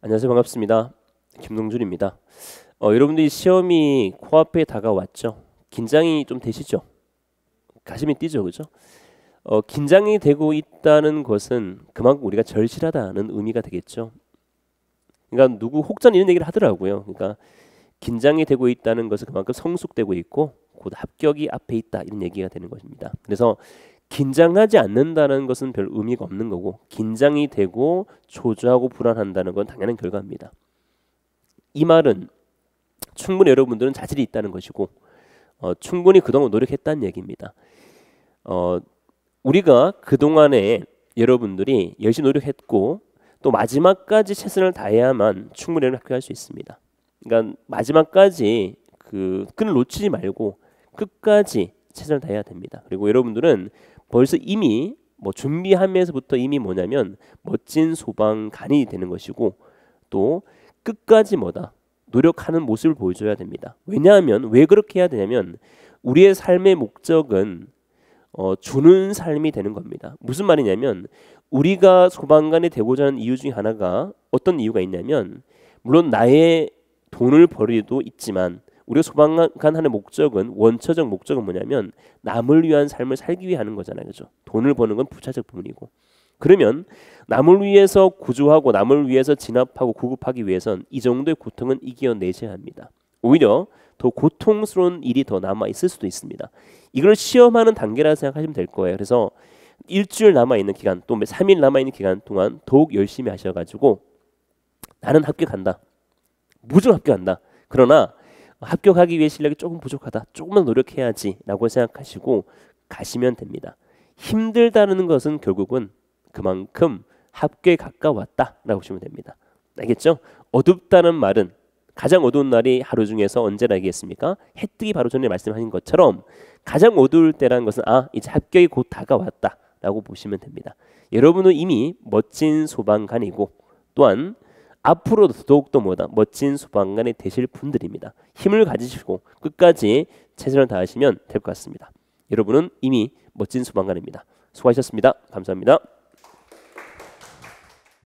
안녕하세요 반갑습니다 김동준입니다 어, 여러분들이 시험이 코앞에 다가왔죠 긴장이 좀 되시죠 가슴이 뛰죠 그죠 어, 긴장이 되고 있다는 것은 그만큼 우리가 절실하다는 의미가 되겠죠 그러니까 누구 혹전 이런 얘기를 하더라고요 그러니까 긴장이 되고 있다는 것은 그만큼 성숙되고 있고 곧 합격이 앞에 있다 이런 얘기가 되는 것입니다 그래서 긴장하지 않는다는 것은 별 의미가 없는 거고 긴장이 되고 조조하고 불안한다는 건 당연한 결과입니다. 이 말은 충분히 여러분들은 자질이 있다는 것이고 어, 충분히 그동안 노력했다는 얘기입니다. 어, 우리가 그동안에 여러분들이 열심히 노력했고 또 마지막까지 최선을 다해야만 충분히 합격할 수 있습니다. 그러니까 마지막까지 그 끈을 놓치지 말고 끝까지 최선을 다해야 됩니다. 그리고 여러분들은 벌써 이미 뭐 준비하면서부터 이미 뭐냐면 멋진 소방관이 되는 것이고 또 끝까지 뭐다 노력하는 모습을 보여줘야 됩니다. 왜냐하면 왜 그렇게 해야 되냐면 우리의 삶의 목적은 어, 주는 삶이 되는 겁니다. 무슨 말이냐면 우리가 소방관이 되고자 하는 이유 중에 하나가 어떤 이유가 있냐면 물론 나의 돈을 벌이도 있지만 우리가 소방관하는 목적은 원초적 목적은 뭐냐면 남을 위한 삶을 살기 위해 하는 거잖아요. 그죠? 돈을 버는 건 부차적 부분이고. 그러면 남을 위해서 구조하고 남을 위해서 진압하고 구급하기 위해선 이 정도의 고통은 이겨내셔야 합니다. 오히려 더 고통스러운 일이 더 남아 있을 수도 있습니다. 이걸 시험하는 단계라 생각하시면 될 거예요. 그래서 일주일 남아 있는 기간 또 3일 남아 있는 기간 동안 더욱 열심히 하셔 가지고 나는 합격한다. 무조건 합격한다. 그러나 합격하기 위해 실력이 조금 부족하다. 조금만 노력해야지라고 생각하시고 가시면 됩니다. 힘들다는 것은 결국은 그만큼 합격에 가까웠다라고 보시면 됩니다. 알겠죠? 어둡다는 말은 가장 어두운 날이 하루 중에서 언제라겠습니까? 해 뜨기 바로 전에 말씀하신 것처럼 가장 어두울 때라는 것은 아 이제 합격이 곧 다가왔다라고 보시면 됩니다. 여러분은 이미 멋진 소방관이고 또한 앞으로도 더욱더 뭐다 멋진 소방관이 되실 분들입니다. 힘을 가지시고 끝까지 최선을 다하시면 될 것 같습니다. 여러분은 이미 멋진 소방관입니다. 수고하셨습니다. 감사합니다.